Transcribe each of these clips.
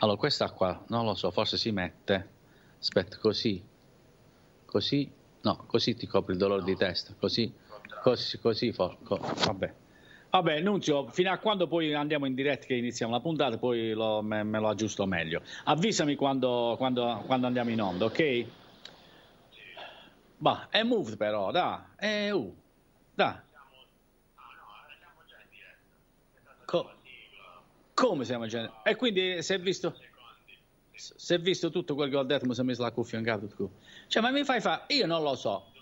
Allora, questa qua, non lo so, forse si mette, aspetta, così, così, no, così ti copri il dolore no. di testa, così, così, così, forco, vabbè. Vabbè, Nunzio, fino a quando poi andiamo in diretta che iniziamo la puntata, poi lo, me, me, lo aggiusto meglio. Avvisami quando, quando, quando andiamo in onda, ok? Bah, è moved però, da, è u, uh, da. Ah, diretta. Come siamo generi? E quindi si è visto si è visto tutto quel che ho detto, mi sono messo la cuffia in capo. Cioè, ma mi fai fare? Io non lo so.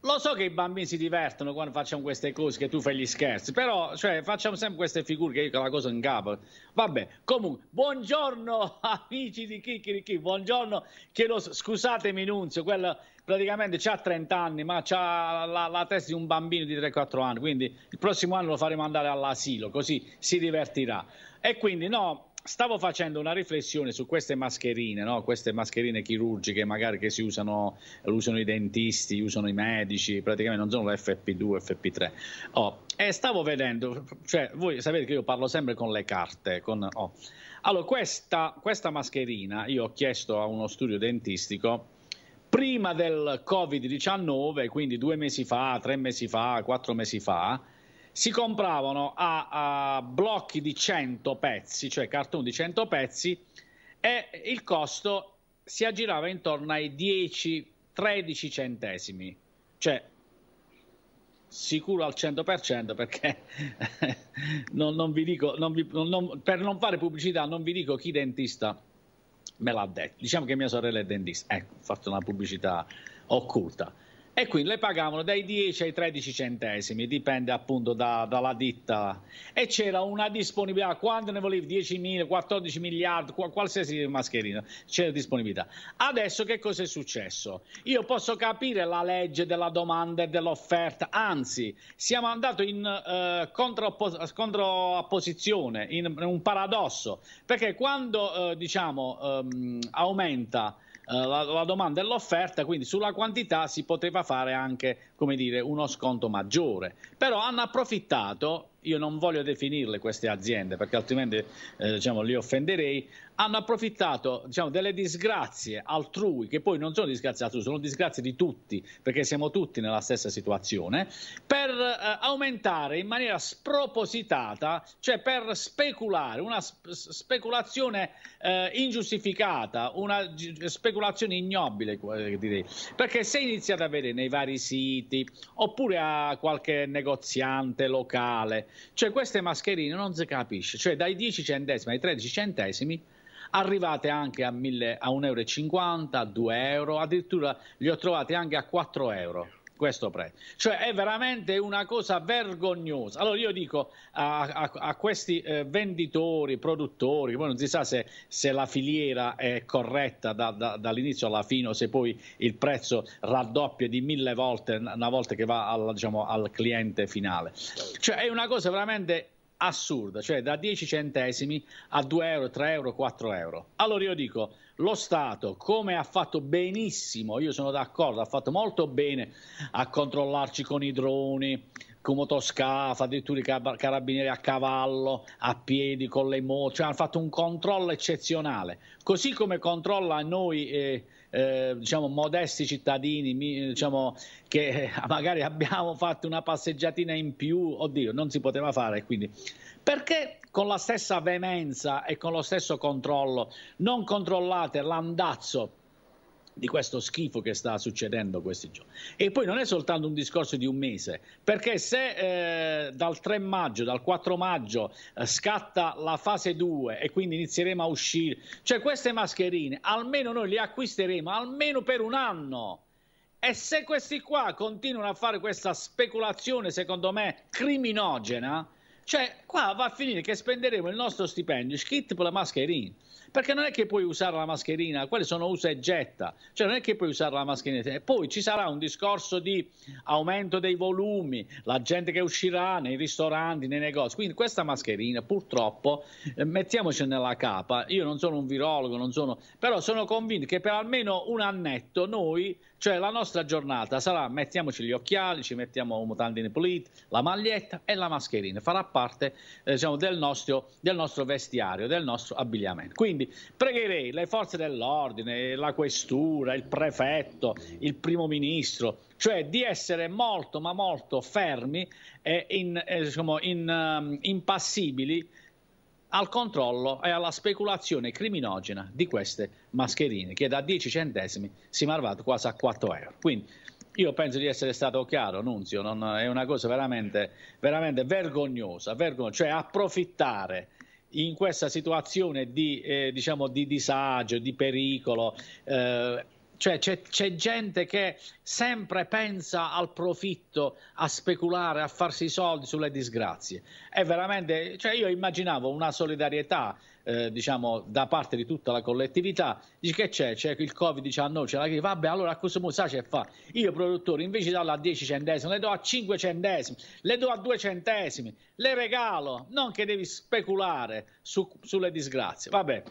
Lo so che i bambini si divertono quando facciamo queste cose, che tu fai gli scherzi, però cioè, facciamo sempre queste figure che io con la cosa in capo. Vabbè, comunque, buongiorno amici di Chicchirichi, buongiorno, chiedo, scusatemi Nunzio, quello praticamente ha 30 anni, ma ha la, la, testa di un bambino di 3-4 anni, quindi il prossimo anno lo faremo andare all'asilo, così si divertirà. E quindi no, stavo facendo una riflessione su queste mascherine, no? queste mascherine chirurgiche magari che si usano, usano i dentisti, usano i medici, praticamente non sono le FP2, FP3. Oh, e stavo vedendo, cioè voi sapete che io parlo sempre con le carte, con, oh. Allora, questa, questa mascherina io ho chiesto a uno studio dentistico prima del Covid-19, quindi due mesi fa, tre mesi fa, quattro mesi fa, si compravano a, a blocchi di 100 pezzi, cioè cartoni di 100 pezzi, e il costo si aggirava intorno ai 10-13 centesimi, cioè sicuro al 100% perché non, non vi dico, non vi, non, per non fare pubblicità non vi dico chi dentista me l'ha detto. Diciamo che mia sorella è dentista, ecco, ho fatto una pubblicità occulta e quindi le pagavano dai 10 ai 13 centesimi, dipende appunto da, dalla ditta. E c'era una disponibilità, quando ne volevi 10.000, 14 miliardi, qualsiasi mascherina, c'era disponibilità. Adesso che cosa è successo? Io posso capire la legge della domanda e dell'offerta, anzi siamo andati in eh, contrapposizione, in, in, un paradosso, perché quando eh, diciamo, ehm, aumenta eh, la, la, domanda e l'offerta, quindi sulla quantità si poteva fare anche dire, uno sconto maggiore. Però hanno approfittato io non voglio definirle queste aziende perché altrimenti eh, diciamo, li offenderei, hanno approfittato diciamo, delle disgrazie altrui, che poi non sono disgrazie altrui, sono disgrazie di tutti, perché siamo tutti nella stessa situazione, per eh, aumentare in maniera spropositata, cioè per speculare, una sp speculazione eh, ingiustificata, una speculazione ignobile, eh, direi. Perché se iniziate a vedere nei vari siti, oppure a qualche negoziante locale, cioè queste mascherine non si capisce, cioè dai 10 centesimi ai 13 centesimi arrivate anche a, 1,50 euro, a 2 euro, addirittura li ho trovati anche a 4 euro questo prezzo. Cioè è veramente una cosa vergognosa. Allora io dico a, a, a questi eh, venditori, produttori, poi non si sa se, se la filiera è corretta da, da, dall'inizio alla fine o se poi il prezzo raddoppia di mille volte una volta che va al, diciamo, al cliente finale. Cioè è una cosa veramente assurda, cioè da 10 centesimi a 2 euro, 3 euro, 4 euro. Allora io dico, lo Stato come ha fatto benissimo, io sono d'accordo, ha fatto molto bene a controllarci con i droni, con motoscafa, addirittura i carabinieri a cavallo, a piedi, con le moto, cioè hanno fatto un controllo eccezionale, così come controlla noi... Eh, eh, diciamo, modesti cittadini eh, diciamo, che eh, magari abbiamo fatto una passeggiatina in più, oddio, non si poteva fare. Quindi. Perché con la stessa veemenza e con lo stesso controllo non controllate l'andazzo di questo schifo che sta succedendo questi giorni. E poi non è soltanto un discorso di un mese, perché se eh, dal 3 maggio, dal 4 maggio eh, scatta la fase 2 e quindi inizieremo a uscire, cioè queste mascherine almeno noi le acquisteremo almeno per un anno. E se questi qua continuano a fare questa speculazione, secondo me, criminogena, cioè, qua va a finire che spenderemo il nostro stipendio scritto per la mascherina. Perché non è che puoi usare la mascherina, quelle sono usa e getta, cioè non è che puoi usare la mascherina. poi ci sarà un discorso di aumento dei volumi, la gente che uscirà nei ristoranti, nei negozi. Quindi questa mascherina, purtroppo, eh, mettiamoci nella capa. Io non sono un virologo, non sono... però sono convinto che per almeno un annetto noi cioè la nostra giornata sarà mettiamoci gli occhiali, ci mettiamo mutandine pulite, la maglietta e la mascherina, farà parte eh, diciamo, del, nostro, del, nostro, vestiario, del nostro abbigliamento. Quindi pregherei le forze dell'ordine, la questura, il prefetto, il primo ministro, cioè di essere molto ma molto fermi e in, eh, diciamo, in, um, impassibili al controllo e alla speculazione criminogena di queste mascherine, che da 10 centesimi si è arrivato quasi a 4 euro. Quindi io penso di essere stato chiaro, Nunzio, è una cosa veramente, veramente vergognosa, vergognosa, cioè approfittare in questa situazione di, eh, diciamo, di disagio, di pericolo, eh, cioè c'è, c'è, gente che sempre pensa al profitto, a speculare, a farsi i soldi sulle disgrazie. È veramente, cioè io immaginavo una solidarietà, eh, diciamo, da parte di tutta la collettività. Dici che c'è? C'è il Covid-19, c'è la crisi. Vabbè, allora a questo punto sa c'è fa. Io produttore invece di darla a 10 centesimi, le do a 5 centesimi, le do a 2 centesimi, le regalo. Non che devi speculare su, sulle disgrazie. Vabbè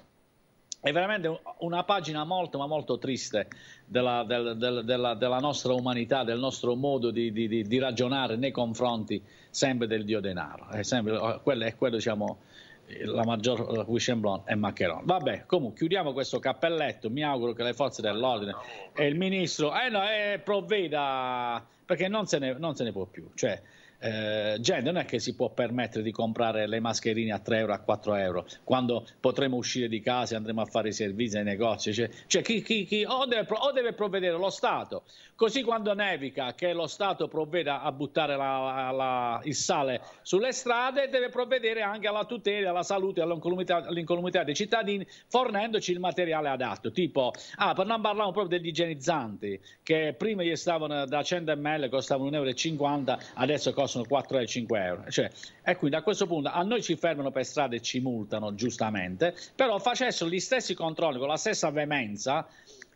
è veramente una pagina molto ma molto triste della, del, del, della, della nostra umanità, del nostro modo di, di, di, ragionare nei confronti sempre del dio denaro. È sempre, eh, quello, è quello diciamo, eh, la maggior Wishenblon eh, e Maccheron. Vabbè, comunque chiudiamo questo cappelletto. Mi auguro che le forze dell'ordine e il ministro eh no, eh, provveda perché non se, ne, non se ne può più. Cioè, eh, gente non è che si può permettere di comprare le mascherine a 3 euro, a 4 euro, quando potremo uscire di casa e andremo a fare i servizi ai negozi, cioè, cioè chi, chi, chi o, deve, o, deve, provvedere lo Stato, così quando nevica che lo Stato provveda a buttare la, la, la, il sale sulle strade, deve provvedere anche alla tutela, alla salute, all'incolumità, all'incolumità dei cittadini, fornendoci il materiale adatto, tipo, ah, per non parlare proprio degli igienizzanti, che prima gli stavano da 100 ml, costavano 1,50 euro, adesso costano costano 4-5 euro. Cioè, e ecco, quindi a questo punto a noi ci fermano per strada e ci multano, giustamente, però facessero gli stessi controlli con la stessa veemenza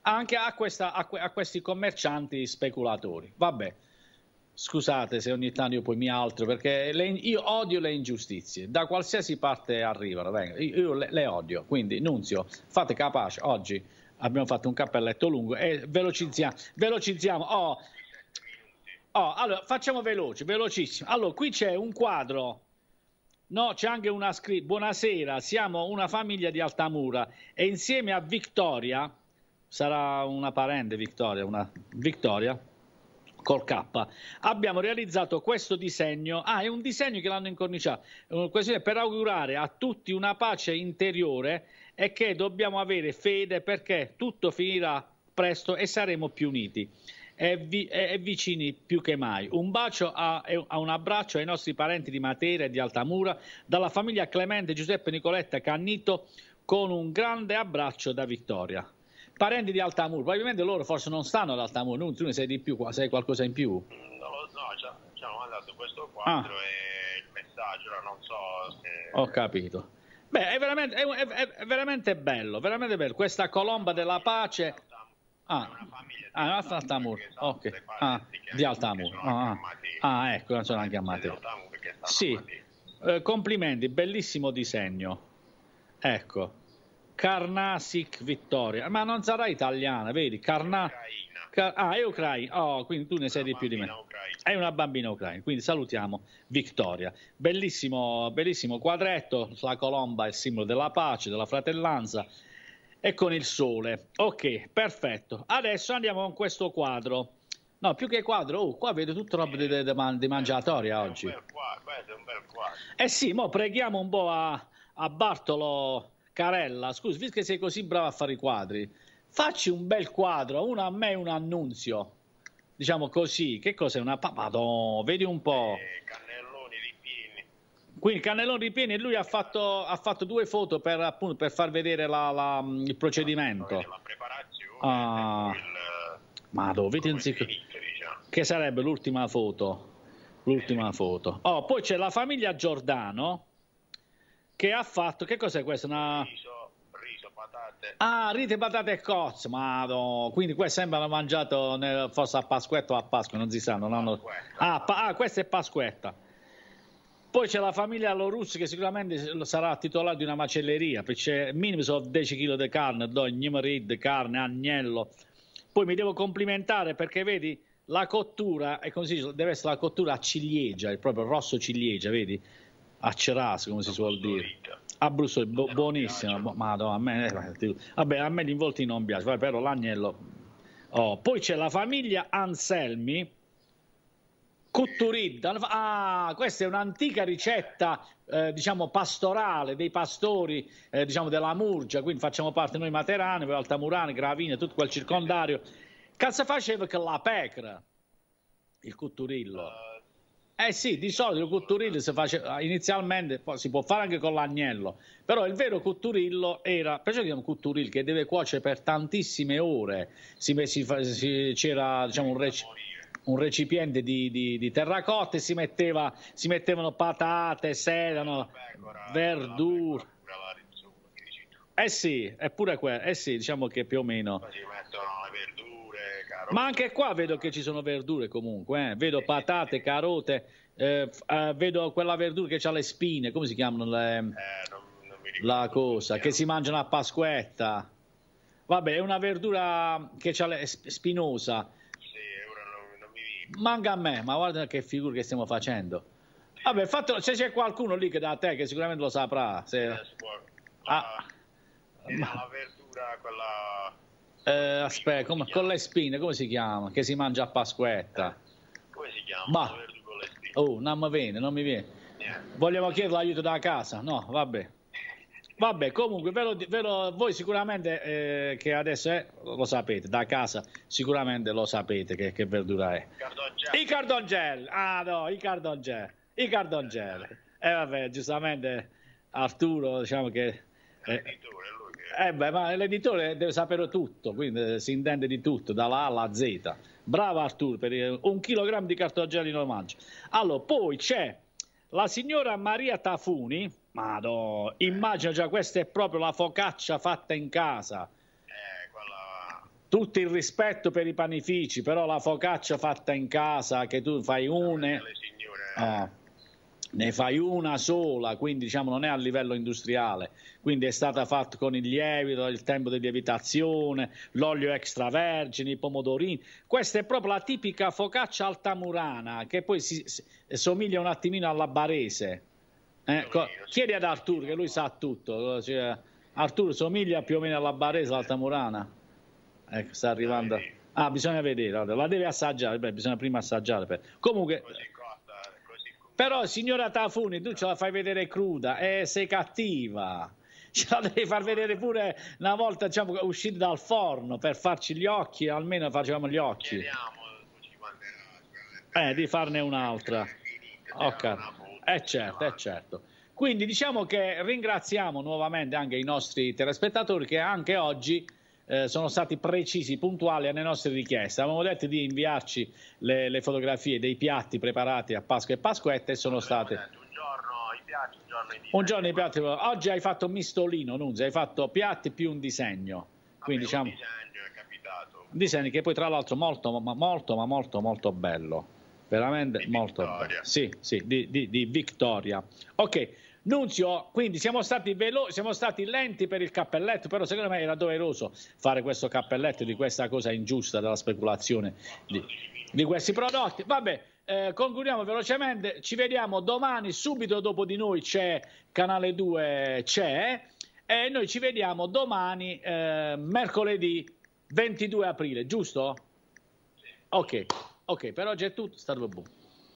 anche a, questa, a, que, a questi commercianti speculatori. Vabbè scusate se ogni tanto io poi mi altro perché le, io odio le ingiustizie da qualsiasi parte arrivano venga, io le, le, odio quindi Nunzio fate capace oggi abbiamo fatto un cappelletto lungo e velocizziamo velocizziamo oh Oh, allora, facciamo veloci, velocissimo. Allora, qui c'è un quadro. No, c'è anche una scritta. Buonasera, siamo una famiglia di Altamura e insieme a Vittoria, sarà una parente Vittoria, una Vittoria col K, abbiamo realizzato questo disegno. Ah, è un disegno che l'hanno incorniciato. Per augurare a tutti una pace interiore e che dobbiamo avere fede perché tutto finirà presto e saremo più uniti e, vi, e, vicini più che mai. Un bacio a, a, un abbraccio ai nostri parenti di Matera e di Altamura, dalla famiglia Clemente, Giuseppe, Nicoletta, Cannito, con un grande abbraccio da Vittoria. Parenti di Altamura, probabilmente loro forse non stanno ad Altamura, tu ne sei di più, sai qualcosa in più? Non lo so, ci, ci hanno mandato questo quadro ah. e il messaggio, non so se... Ho capito. Beh, è veramente, è, è, è veramente bello, veramente bello. Questa colomba della pace ah, una famiglia ah, Altamur, ok, ah, di Altamur, ah, ah, ah ecco, non sono anche a Sì, eh, complimenti, bellissimo disegno, ecco, Karnasik Vittoria, ma non sarà italiana, vedi, Karna... ah, è ucraina, oh, quindi tu ne sei di più di me. Ucraina. È una bambina ucraina, quindi salutiamo Vittoria. Bellissimo, bellissimo quadretto, la colomba è il simbolo della pace, della fratellanza, e con il sole. Ok, perfetto. Adesso andiamo con questo quadro. No, più che quadro, oh, qua vedo tutta roba di, di, di mangiatoria oggi. È un bel quadro, è un bel quadro. Eh sì, mo preghiamo un po' a, a Bartolo Carella, scusi, visto che sei così bravo a fare i quadri, facci un bel quadro, uno a me e un annunzio. Diciamo così, che cos'è una papadon? Vedi un po'. Eh, quindi Cannelloni ripieni e lui ha fatto, ha fatto, due foto per, appunto, per far vedere la, la, mm, il procedimento. La preparazione. Ah, ma dovete un sicuro. Diciamo. Che sarebbe l'ultima foto. L'ultima eh. foto. Oh, poi c'è la famiglia Giordano che ha fatto... Che cos'è questa? Una... Ah, rite, patate e cozze. Ma Quindi questo sembra mangiato nel, forse a Pasquetta o a Pasqua, non si sa. Non hanno... ah, pa- ah, questa è Pasquetta. Poi c'è la famiglia Lorussi che sicuramente sarà titolare di una macelleria, perché minimo sono 10 kg di carne, do gnimorid, carne, agnello. Poi mi devo complimentare perché vedi la cottura, è così, deve essere la cottura a ciliegia, il proprio rosso ciliegia, vedi? A ceras, come si suol dire. A Brusso, bu- buonissimo. madonna, a me, eh, vabbè, a me gli involti non piace, però l'agnello... Oh. Poi c'è la famiglia Anselmi, Cotturid, ah, questa è un'antica ricetta eh, diciamo pastorale dei pastori eh, diciamo della Murgia, quindi facciamo parte noi Materani, Altamurani, Gravina, tutto quel circondario. Cazzo faceva che la pecra, il cotturillo? Eh, eh sì, di solito il cotturillo si faceva inizialmente, poi si può fare anche con l'agnello, però il vero cotturillo era, perciò chiamiamo cotturillo, che deve cuocere per tantissime ore, si, si, si, c'era diciamo un recipiente un recipiente di, di, di terracotta e si, metteva, si mettevano patate, sedano, verdure. Eh sì, eppure quello, eh sì, diciamo che più o meno. Ma anche qua vedo che ci sono verdure comunque, eh. vedo patate, carote, eh, eh, vedo quella verdura che ha le spine, come si chiamano le... Eh, ehm, non, non la cosa, che si mangiano a Pasquetta. Vabbè, è una verdura che ha le, spinosa manca a me, ma guarda che figura che stiamo facendo. Vabbè, fatto, se c'è qualcuno lì che da te che sicuramente lo saprà. Se... ah, ma... La verdura, quella... Eh, aspetta, come, eh. con le spine, come si chiama? Che si mangia a Pasquetta. Eh, come si chiama? Bah. La verdura con le spine. Oh, non mi viene, non mi viene. Yeah. Vogliamo chiedere l'aiuto da casa? No, vabbè. Vabbè, comunque, ve lo, ve lo, voi sicuramente eh, che adesso è, lo sapete, da casa sicuramente lo sapete che, che verdura è. I cardongel. Ah no, i cardongel. I cardongel. E eh, vabbè, giustamente Arturo, diciamo che... Eh, eh beh, ma l'editore deve sapere tutto, quindi eh, si intende di tutto, dalla A alla Z. Bravo Arturo per eh, un chilogrammo di cartogelle in omaggio. Allora, poi c'è la signora Maria Tafuni, ma no, immagina già, questa è proprio la focaccia fatta in casa. Eh, quella... Tutto il rispetto per i panifici, però la focaccia fatta in casa che tu fai una, eh, ah, ne fai una sola, quindi diciamo non è a livello industriale, quindi è stata fatta con il lievito, il tempo di lievitazione, l'olio extravergine, i pomodorini. Questa è proprio la tipica focaccia altamurana che poi si, si, somiglia un attimino alla barese. Eh, co- chiedi ad Artur che lui sa tutto. Eh, cioè, Artur somiglia più o meno alla Barese, l'Altamurana. Ecco, eh, sta arrivando. Ah, ah bisogna vedere, la deve assaggiare, Beh, bisogna prima assaggiare. Per... Comunque... Però signora Tafuni, tu ce la fai vedere cruda, eh, sei cattiva ce la devi far vedere pure una volta diciamo, usciti dal forno per farci gli occhi, almeno facciamo gli occhi. Chiediamo, cioè, eh, di farne un'altra. Ok. Eh certo, eh certo. Quindi diciamo che ringraziamo nuovamente anche i nostri telespettatori che anche oggi eh, sono stati precisi, puntuali alle nostre richieste. Avevamo detto di inviarci le, le fotografie dei piatti preparati a Pasqua e Pasquette e sono state... Un giorno i piatti, un giorno i, piatti. Oggi hai fatto mistolino, Nunzi, hai fatto piatti più un disegno. Quindi, Vabbè, diciamo... Un disegno che poi tra l'altro molto, ma molto, ma molto, molto bello veramente di molto vittoria. Sì, sì, di, di, di, vittoria. Ok, Nunzio, quindi siamo stati, velo- siamo stati lenti per il cappelletto, però secondo me era doveroso fare questo cappelletto di questa cosa ingiusta della speculazione di, di questi prodotti. Vabbè, eh, concludiamo velocemente, ci vediamo domani, subito dopo di noi c'è Canale 2, c'è, e noi ci vediamo domani, eh, mercoledì 22 aprile, giusto? Ok. Ok, per oggi è tutto, sta dove buono.